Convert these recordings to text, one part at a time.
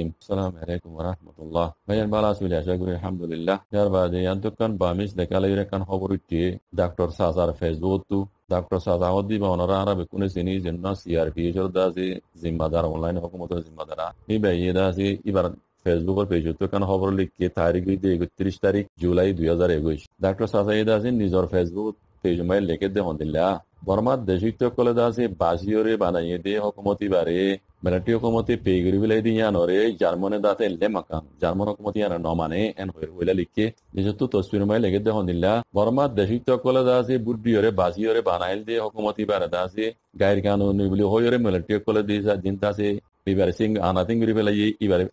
রহিম সালাম আলাইকুম রহমতুল্লাহ ভাইয়ের বালা আসলে আশা করি আলহামদুলিল্লাহ যার বাদে ইয়ান্তকান বা মিস দেখালে এরাকান খবর ইতিয়ে ডাক্তার সাজার ফেসবুক তু ডাক্তার সাদ আহমদি বা অনারা আরবে কোনে চিনি জন্য সিআরপিএচ এর দাসে জিম্মাদার অনলাইন হকুমতের জিম্মাদারা এই বাইয়ে দাসে এবার ফেসবুকের পেজত এখন খবর লিখে তারিখ হইতে একত্রিশ তারিখ জুলাই দুই হাজার একুশ ডাক্তার সাজাইদ আসেন নিজের ফেসবুক পেজ মাইল লিখে দেহন দিল্লা বর্মার দেশিত কলে আছে বাজিয়রে বানাই দে হকমতি বারে মিলিটারি হকমতি পেগরি বিলাই দি ইয়ানরে জার্মনে দাসে লে মাকান জার্মন হকমতি আর ন মানে এন হইল লিখে যে তসবির মাই লেগে দেহ নিলা বর্মার দেশিত কলে দাসে বুড্ডিয়রে বাজিয়রে বানাই দে হকমতি বারে আছে গায়ের কানুনি বলি হইরে মিলিটারি কলে দিসা জিন্তাসে বিবার সিং আনাতিং গরি বিলাই ইবারে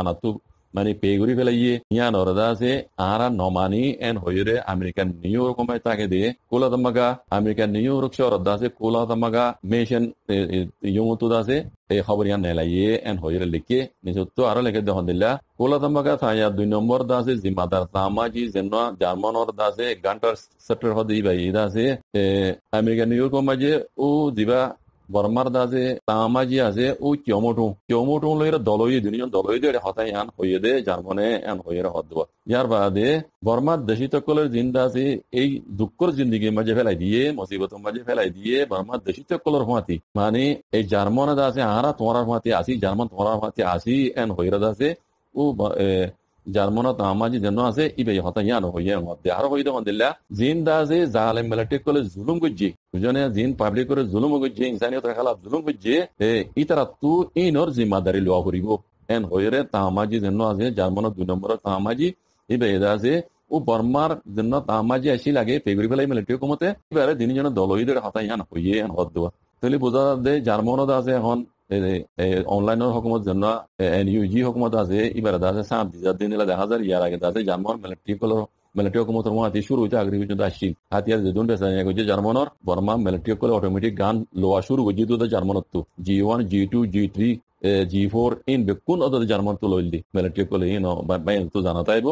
আনাতু মানে পেগুৰি পেলাই ইয়াৰ নৰদা আছে আৰা নমানি এন হৈৰে আমেৰিকা নিউয়ৰ্ক মই তাকে দিয়ে কোলা দমগা আমেৰিকা নিউয়ৰ্ক চৰদা আছে কোলা দমগা মেচন ইউটোত আছে এই খবৰ ইয়াত নেলাই ইয়ে এন হৈৰে লিখে নিজতো আৰু লিখে দেখোন দিলা কোলা দমগা চাই ইয়াত দুই নম্বৰ দাসে জিম্মাদাৰ তামাজি যেন জাৰ্মানৰ দাসে গান্টাৰ চেপ্টাৰ সদ দিবা ইয়াত আছে আমেৰিকা নিউয়ৰ্ক মাজে ও দিবা বর্মার যে তামাজি আছে ও কিয়মটো কিয়মটো লইরা দলই দুনিয়া দলই দিয়ে হতাই আন হইয়ে দে জার্মানে এন হইয়ে হত দেব ইয়ার বাদে বর্মার দেশি তকলের জিন্দা আছে এই দুঃখর জিন্দিগির মাঝে ফেলাই দিয়ে মুসিবতের মাঝে ফেলাই দিয়ে বর্মার দেশি তকলের হাতি মানে এই জার্মানে আছে আহারা তোমার হাতে আসি জার্মান তোমার হাতে আসি এন হইরা আছে ও যার মনে আমার যে জন্য আছে ইবে ইয়ান হইয়া মধ্যে আর হই দমন দিল্লা জিন দা যে জালেম মিলিটারি কলে জুলুম গজ্জি দুজনে জিন পাবলিক করে জুলুম গজ্জি ইনসানিয়তের খেলা জুলুম গজ্জি এ ইতারা তু ইনর জিম্মাদারি লওয়া করিব এন হইরে তামাজি জন্য আছে যার মনে দুই নম্বর তামাজি ইবে এদা আছে ও বর্মার জন্য তামাজি আসি লাগে পেগুড়ি ফেলাই মিলিটারি কমতে এবারে দিনজন দলইদের ইয়ান হইয়ে হত দেওয়া তাহলে বোঝা যার মনে আছে এখন অনলাইনের হকুমত জন্য ইউ জি হকুমত আছে ইবারত আছে সাত হাজার দিন দেখা হাজার ইয়ার আগে আছে জার্মান মেলেট্রিকলৰ মেলেট্রিক হকুমতৰ মহাতি শুরু হইতে আগ্রহী পর্যন্ত আসছিল হাতিয়ার যেজন বেচা নিয়ে গেছে বর্মা মেলেট্রিক কলে অটোমেটিক গান লোয়া শুরু হয়েছে তো জার্মানত তো G one G two G three G four ইন বেকুন অত জার্মান তো লইলি মেলেট্রিক কলে ইন বাইন তো জানা তাইব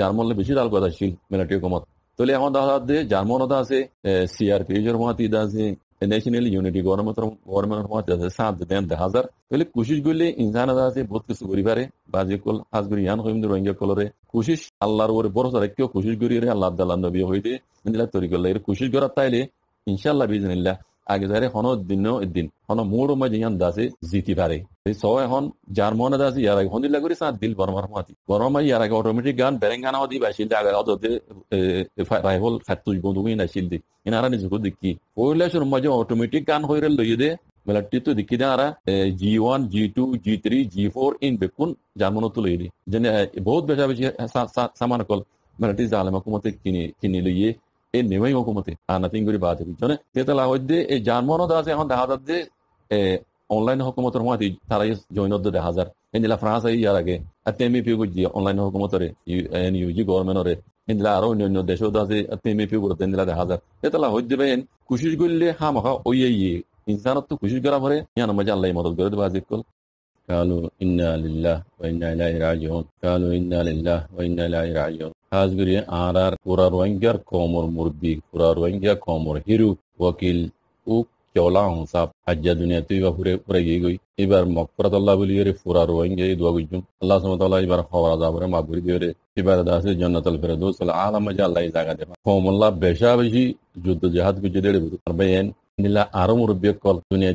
জার্মানলে বেশি ডাল কথা আসছিল মেলেট্রিক হকুমত তাহলে আমার দাদা জার্মানত আছে সিআরপি এর মহাতি আছে नेशनल ইউনিটি गवर्नमेंट गवर्नमेंट আছে দেন দেখা হাজার তাহলে কোশিশ করলে ইনসান আছে বহুত কিছু করি পারে বা যে কল হাজ ইয়ান হইম রোহিঙ্গা কলরে কোশিশ আল্লাহর ওরে বড় সারা কেউ কোশিশ করি আল্লাহ আব্দাল্লাহ নবী হইতে তৈরি করলে এর কোশিশ করার তাইলে ইনশাল্লাহ বিজনিল্লাহ আগেদারে হন দিন দিন হন মোড় মাঝে ইয়ান দাসে জিতি পারে স এখন যার মনে দাসে ইয়ার আগে হন্দিল্লা করে সাঁ দিল বর্মার মাতি বর্মা ইয়ার আগে অটোমেটিক গান বেরেং গান দি বাইছিল আগে অদতে রাইফল খাতুই বন্দুকই নাইছিল দি এনারা নিজকে দেখি ওইলাসের মাঝে অটোমেটিক গান হয়ে লইয়ে দে মেলাটিতে দেখি দেওয়ারা G one G two G three G four ইন বেকুন জার্মানো তুলে দি যে বহুত বেশা বেশি সামান কল মেলাটি জালেমা কুমাতে কিনে কিনে লইয়ে এই নেমেই হকুমতে আর নাথিং করে বাদ হবে জনে তেতলা হইতে এই যানবাহন আছে এখন দেখা যাচ্ছে অনলাইন হকুমতের মধ্যে তারাই জৈনদ্দ দেখা যার এনজিলা ফ্রান্স আই ইয়ার আগে আর তেমি পিউ করছি অনলাইন হকুমতরে এন ইউজি গভর্নমেন্টরে এনজিলা আরো অন্য অন্য দেশও আছে তেমি পিউ করতে এনজিলা দেখা যায় তেতলা হইতে এন কুশিস করলে হা মাখা ওই ইয়ে ইনসানত তো খুশি করা ভরে ইয়ান মাঝে আল্লাহ মদত করে দেবে আজিদ কল قالوا إنا لله وإنا إليه راجعون قالوا إنا لله وإنا إليه راجعون হাজগুরিয়ে আর আর পুরা রোহিঙ্গার কমর মুরব্বী পুরা রোহিঙ্গা কমর হিরু ওকিল উক চলা হুসাব হাজ্জা দুনিয়া তুই বা ফুরে গিয়ে গই এবার মকফরাত আল্লাহ বলি রে ফুরা রোহিঙ্গা এই দোয়া গুজুম আল্লাহ সুমতাল্লাহ এবার খবর আজাব রে মা ঘুরি দিয়ে এবার দাসে জন্নাতল ফেরে দোষ আলাম আল্লাহ জাগা দেবা কমল্লা বেশা বেশি যুদ্ধ জাহাজ গুজে দেড়ে ভাই এন নিলা আরো মুরব্বী কল দুনিয়া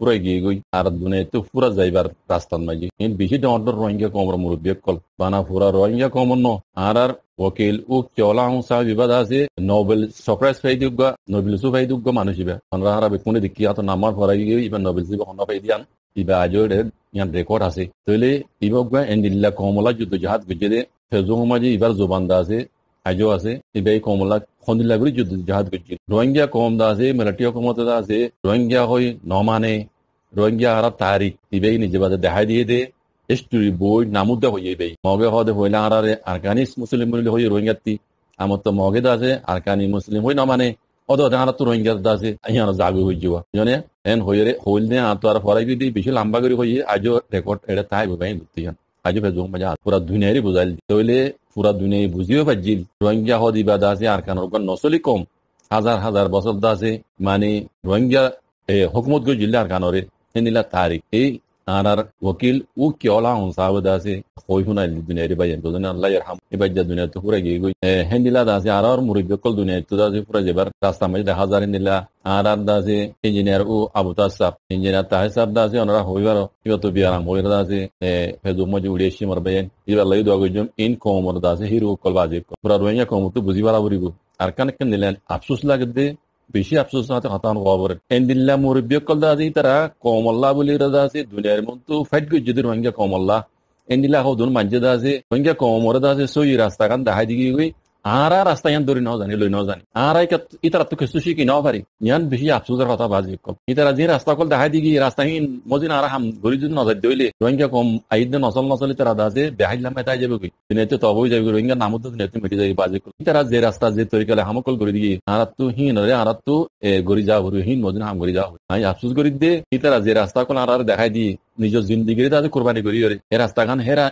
পুরাই গিয়ে গই আর দুনে তো পুরা যাইবার রাস্তার মাঝে ইন বেশি ডর রোহিঙ্গা কমর মুরব্বী কল বানা পুরা রোহিঙ্গা কমর ন আর আর ওকিল ও কেওলা হুসা বিবাদ আছে নোবেল সপ্রাইজ পাই দিগা নোবেল সু পাই দিগা মানুষ ইবা দেখি আত নামার ভরা গিয়ে ইবা নোবেল হন পাই দিয়ান ইবা আজরে ইয়ান রেকর্ড আছে তইলে ইবগা এন্ডিল্লা কমলা যুদ্ধ জাহাজ গজে দে ফেজু হুমাজি ইবার দা আছে আজও আছে এবার এই কমলা সন্দিলাগুড়ি যুদ্ধ জাহাজ করছিল রোহিঙ্গা কম দা আছে মেলাটিয় কমতে আছে রোহিঙ্গা হই নমানে রোহিঙ্গা আর তারিখ এবার নিজে বাজে দেখাই দিয়ে দে হিস্ট্রি বই নামুদে হই এবার মগে হতে হইলে আর আরকানিস মুসলিম বলে হই রোহিঙ্গাতি আমার তো মগে দা আছে আরকানি মুসলিম হই নমানে অত দেখা তো আছে ইহার জাগু হয়ে যাওয়া জানে এন হইরে হইল নে আর তো আর ফরাই দিয়ে বেশি তাই ভাবে আজও ফেজুং বাজা পুরা দুনিয়ারই বুঝাইল তাহলে পুরা দুনিয়ায় বুঝিও পাইছিল রোহিঙ্গা হদ ইবাদা আছে আর কানোর নচলি কম হাজার হাজার বছর আছে মানে রোহিঙ্গা হুকুমত গজিল আর কানরে নিলা তারিখ এই anar wakil u kiola on sabu dasi khoyfuna dunya riba yen dun Allah yarham ibajja dunya to hura ge go hendila dasi arar murid kol dunya to dasi pura jebar rasta maj da hazar nilla arar dasi engineer u abu tasab engineer ta hisab dasi onara hoybar ibato biara moira dasi fedu maj uri shi marbayen ibar lay do go jum in komor dasi hiru kol bazi pura roenya komutu buzi bara burigu arkan kan nilan afsus lagde বেশি আফসোস আফসোসনাতে হাতান খবর এন্দিল্লা মুরব্বিয়ক call দাজি তারা কমল্লা বলি রাজা আছে দুনিয়ার মন তো ফাইট গুজ্জুদের রোহিঙ্গা কমল্লা এন্দিল্লা হদুন মাঞ্জে দাজে রোহিঙ্গা কমর দাজে সই রাস্তা কান দাহাই দিগি গই ಆರ ರಸ್ತ ಏನ್ ದೂರಿ ನಾವು ಜಾನಿ ಲುಯ್ ನಾವು ಜಾನಿ ಆರ ಈ ತರ ತು ಕಿಸ್ತು ಶಿಕಿ ನಾವು কথা বাজি কল ಈ ತರ ಜಿ রাস্তা কল দেখাই দিগি রাস্তা হিন মজিন আরা হাম গরি যদি নজর দইলে রোহিঙ্গা কম আইদ দিন অসল নসলি তারা দাজে বেহাইলাম এটাই যাবে কই দিনেতে তো অবই যাবে রোহিঙ্গা নাম তো দিনেতে মিটে বাজি কল এই যে রাস্তা যে তরিকালে হাম কল গরি দিগি আরা তু হিন রে আরা তু গরি যা হরি হিন মজিন হাম গরি যা আই আফসুস গরি দে এই যে রাস্তা কল আরা দেখাই দি নিজ জিন্দিগির তাদের কোরবানি করি রে এ রাস্তা খান হেরা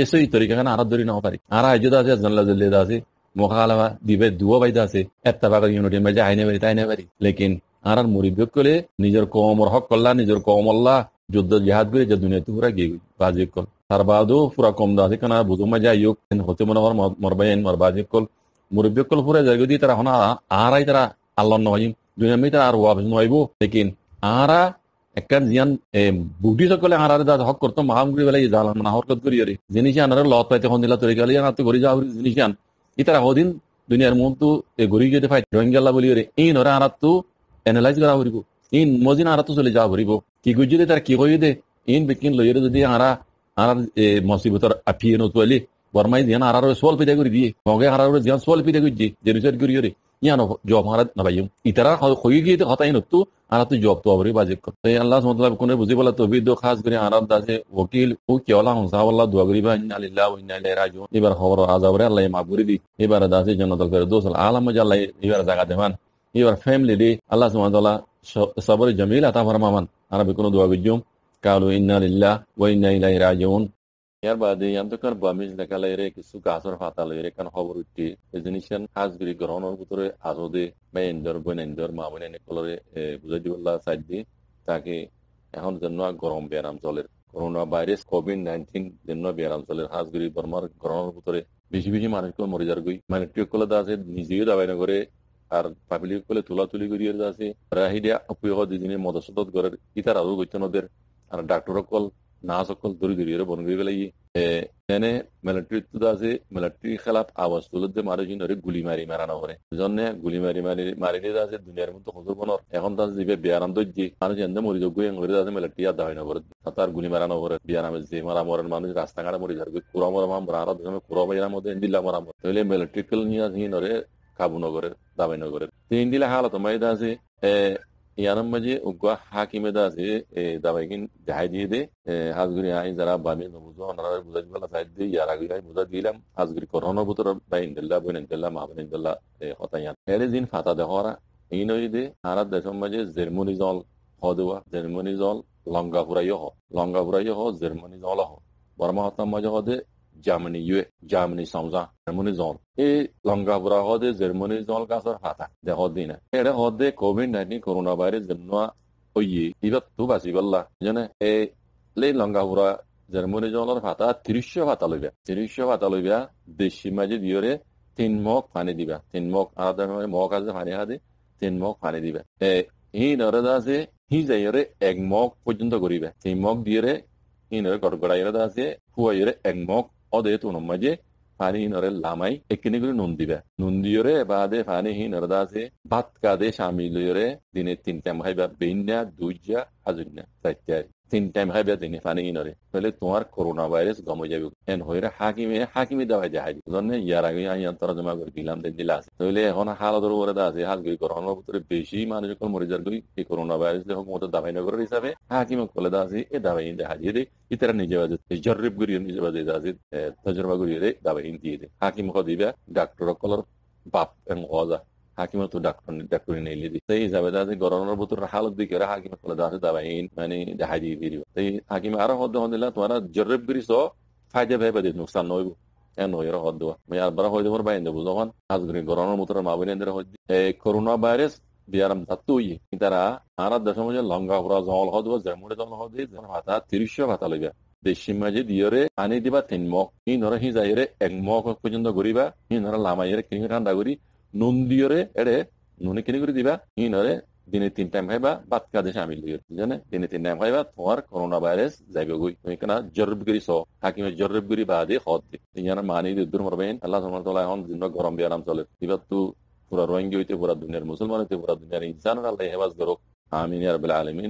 এসই তরিকা খান আর ধরি নাও পারি আর আজ দাজে জানলা জল্লে দাজে মোকালামা বিভেদ দুয়ো বাইতে আছে একটা ভাগ ইউনিটির মাঝে আইনে পারি তাইনে পারি লেকিন আর মুরিবিয়ত কলে নিজের কমর হক করলা নিজের কমল্লা যুদ্ধ জিহাদ করে যে দুনিয়া তো পুরা গিয়ে বাজিক কল তার বাদও পুরা কম দাসে কেন বুঝো মাঝে হতে মনে মরবাইন কল মুরিবিয়ত কল পুরা জায়গা দিয়ে তারা হনা আরাই তারা আল্লাহ নহিম দুনিয়া মেয়ে তারা আর ওয়াব নহিব লেকিন আরা একটা জিয়ান বুডি সকলে আনারে দাদা হক করতো মাহাম করে বেলা জালান না হরকত করি জিনিস আনারে লত পাইতে হন দিলা তরিকালে আনাতে ঘুরে জিনিস আন ইতারা হদিন দুনিয়ার মধ্যে গড়ি যেতে পাই রোহিঙ্গাল্লা বলি রে ইন ওরা আরাত্তু এনালাইজ করা ভরিব ইন মজিন আরাত্তু চলে যাওয়া ভরিব কি গুজি যদি তার কি কই দে ইন বিকিন লইরে যদি আরা আরা মসিবতর আফিয়ে নতুয়ালি বরমাই দিয়ান আরার সোয়াল পিদা করে দিয়ে মগে আরার জিয়ান সোয়াল পিদা করে দিয়ে জেরুসার করি রে യാനോ ജോബ് നബയും ഇത്തര ഹൊയ്യീത് ഹൊത്തൈനൊത്തു আনাতো জব তো আবরি বাজে করতে আল্লাহ মতলব কোনে বুঝি বলা তো বিদ খাস করে আরাব দাসে ওকিল ও কেওলা হুন সাহাবাল্লাহ দোয়া বা ইন্না লিল্লাহ ওয়া ইন্না ইলাইহি রাজিউন এবার খবর আজাব আল্লাহ দি এবার দাসে জান্নাতুল ফেরদৌস আলাম আল্লাহ এবার জায়গা দেমান এবার ফ্যামিলি দি আল্লাহ সুবহানাহু ওয়া তাআলা আতা ফরমামান আরবে কোন দোয়া বিজুম কালু ইন্না লিল্লাহ ওয়া ইন্না ইলাইহি রাজিউন ইয়ার বাদে ইয়ান্তকান বামিজ দেখালে কিছু গাছর ফাতা লই কান খবর উঠি এই জিনিসেন সাজগুড়ি গ্রহণের ভিতরে আজদে বা এন্দর বোন মা কলরে বুঝাই দিবল্লা সাইড দি তাকে এখন যেন গরম ব্যায়াম চলের করোনা ভাইরাস কোভিড নাইন্টিন জন্য ব্যায়াম চলের সাজগুড়ি বর্মার গ্রহণের ভিতরে বেশি বেশি মানুষকে মরে যার গই মানে টিকলে আছে নিজেও দাবাই করে আর পাবলিক কলে তুলা তুলি করিয়ে আছে রাহিডিয়া অপয়হ দিদিনে মদসদত করে ইতার আরো গৈতনদের আর ডাক্তর কল না সকল বন গিয়ে ബൊൻഗികളെ এনে ഞാന് তো আছে മിലിറ്ററി ഖിലാഫ് আওয়াজ তুলতে মারে জন্য রে গুলি মারি মারানো করে জন্য গুলি মারি মারি মারি দিয়ে আছে দুনিয়ার মধ্যে হজুর বনর এখন তার জিবে বিয়ারাম দিয়ে মানুষ এন্দে মরি যোগ্য এং করে তাদের মিলিটারি আদা হয় না করে তার গুলি মারানো করে বিয়ারাম যে মারা মরেন মানুষ রাস্তাঘাটে মরি যার কুরা মরা মাম রারা দুজনে কুরা বাইরার মধ্যে এন্দিলা মরা মরে তাহলে মিলিটারি কিল নিয়ে আসি নরে কাবু নগরের দাবাই নগরের তিন দিলা হালত মাইদা আছে ইয়ানম্বাজি উগুয়া হাকিমে দা আছে দাবাইকিন দেখাই দিয়ে দে হাজগুরি আই যারা বামে নবুজো ওনারা বুঝাই দিব লাফাই দিয়ে ইয়ার আগে দিলাম হাজগুরি করোনার ভিতর বাই ইন্দেল্লা বইন ইন্দেল্লা মাহাবেন ইন্দেল্লা হতা ইয়ান এরে দিন ফাতা দেখা ইন ওই দে আরা দেশম জল হ দেওয়া জেরমনি জল লঙ্গাপুরাই হ লঙ্গাপুরাই হ জেরমনি জল হ বর্মা হতাম মাঝে হ দে ġamini ġamini samza ġermoni zon. I langa bura għodi ġermoni zon kasar ħata. De għoddina. Ere għoddi COVID-19 coronavirus ġemnua uji. Iba tu basi bella. Ġene, e li langa bura ġermoni zonlar ħata 300 ħata lubja. 300 ħata lubja deshi maġi diore তিন mug পানি দিবা তিন mug আলাদা mug আছে পানি হাতে তিন mug পানি দিবা এ হি নরে দাসে হি যাইরে এক মগ পর্যন্ত করিবে তিন মগ দিয়ে হি নরে গড়গড়াইরে দাসে ফুয়াইরে এক মগ অদয়েত যে ফানি নরের লামাই একিনে করে নুন দিবে নুন দিয়রে বাদে ফানি হি নরদাসে ভাত কাদে শামিল দিনে তিন কাম হাইবা বেইন্যা দুইজা হাজুন্যা চাইতে তিন টাইম খাইবে তিনি পানি ইনরে তাহলে তোমার করোনা ভাইরাস গমে যাবে এন হইরে হাকিমে হাকিমে দেওয়া যায় জন্য ইয়ার আগে আমি তরজমা করে দিলাম দিন দিলা আছে তাহলে এখন হালত উপরে দা আছে হাত গই করোনার ভিতরে বেশি মানুষ এখন মরে যার গই এই করোনা ভাইরাস দেখো মতো দাবাই না করার হিসাবে হাকিমে কলে দা আছে এ দাবাই ইন দেখা দিয়ে ইতারা নিজে বাজে জরিব করি নিজে বাজে দা আছে তজরবা করি রে দাবাই ইন দিয়ে দে হাকিম কদিবা ডাক্তার কলর বাপ এন হওয়া حاكمة دكتور دكتورين اللي دي تي زبدة زي قرارنا بطور رحالة دي كرا حاكمة كل دارس دابعين يعني ده تورا جرب نقصان হদ দেওয়া মই আর বড় বাইন যখন করোনা ভাইরাস লঙ্গা জল হদ জল হদ ভাতা তিরিশশো ভাতা লইবা দেশি মাঝে দিয়রে আনি দিবা তিন মগ ই নরে যাইরে এক মগ পর্যন্ত ঘুরিবা ই নরে লামাইরে কিনি নুন দিয়ে এড়ে নুনে কিনে করে দিবা ইনরে দিনে তিন টাইম খাইবা ভাত কাজে আমি হইবে জানে দিনে তিন টাইম খাইবা তোমার করোনা ভাইরাস যাইবে গই তুমি কেনা জরবগিরি সহ হাকিমে জরবগিরি বা দিয়ে হদ ইয়ার মানি দুর মরবেন আল্লাহ সুবহানাহু ওয়া তাআলা এখন দিন গরম বিয়ারাম চলে এবার তো পুরা রোহিঙ্গি হইতে পুরা দুনিয়ার মুসলমান হইতে পুরা দুনিয়ার ইনসান আল্লাহ হেফাজ করুক আমিন আর বিল আলামিন